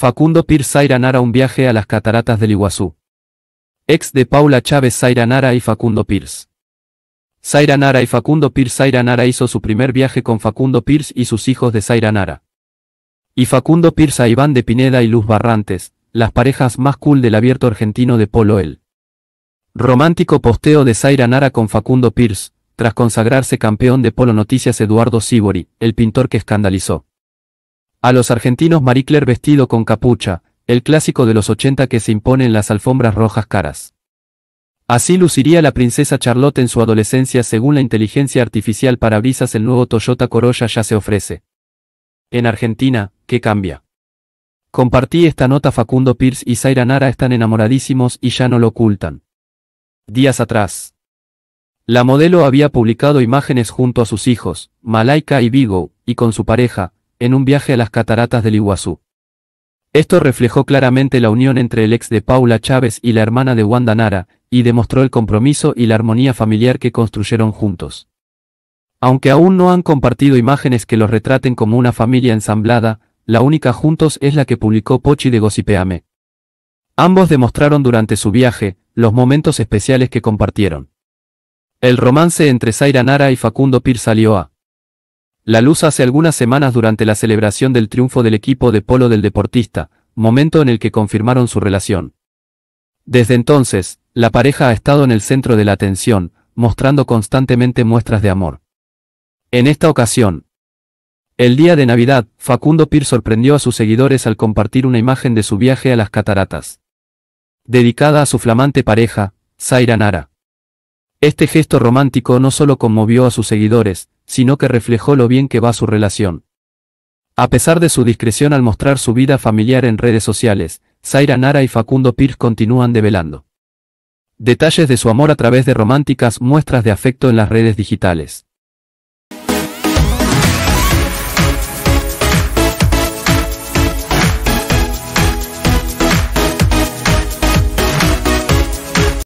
Facundo Pir Nara un viaje a las cataratas del Iguazú. Ex de Paula Chávez Nara y Facundo Pierce. Nara y Facundo Pierce Nara hizo su primer viaje con Facundo Pierce y sus hijos de Nara. Y Facundo Pierce a Iván de Pineda y Luz Barrantes, las parejas más cool del abierto argentino de Polo El. Romántico posteo de Nara con Facundo Pierce, tras consagrarse campeón de Polo Noticias Eduardo Sibori, el pintor que escandalizó. A los argentinos Maricler vestido con capucha, el clásico de los 80 que se impone en las alfombras rojas caras. Así luciría la princesa Charlotte en su adolescencia según la inteligencia artificial para brisas el nuevo Toyota Corolla ya se ofrece. En Argentina, ¿qué cambia? Compartí esta nota Facundo Pierce y Zaira Nara están enamoradísimos y ya no lo ocultan. Días atrás. La modelo había publicado imágenes junto a sus hijos, Malaika y Vigo, y con su pareja, en un viaje a las cataratas del Iguazú. Esto reflejó claramente la unión entre el ex de Paula Chávez y la hermana de Wanda Nara, y demostró el compromiso y la armonía familiar que construyeron juntos. Aunque aún no han compartido imágenes que los retraten como una familia ensamblada, la única juntos es la que publicó Pochi de Gocipeame. Ambos demostraron durante su viaje los momentos especiales que compartieron. El romance entre Zaira Nara y Facundo a la luz hace algunas semanas durante la celebración del triunfo del equipo de polo del deportista, momento en el que confirmaron su relación. Desde entonces, la pareja ha estado en el centro de la atención, mostrando constantemente muestras de amor. En esta ocasión, el día de Navidad, Facundo Pir sorprendió a sus seguidores al compartir una imagen de su viaje a las cataratas, dedicada a su flamante pareja, Zaira Nara. Este gesto romántico no solo conmovió a sus seguidores, sino que reflejó lo bien que va su relación. A pesar de su discreción al mostrar su vida familiar en redes sociales, Zaira Nara y Facundo Pierce continúan develando detalles de su amor a través de románticas muestras de afecto en las redes digitales.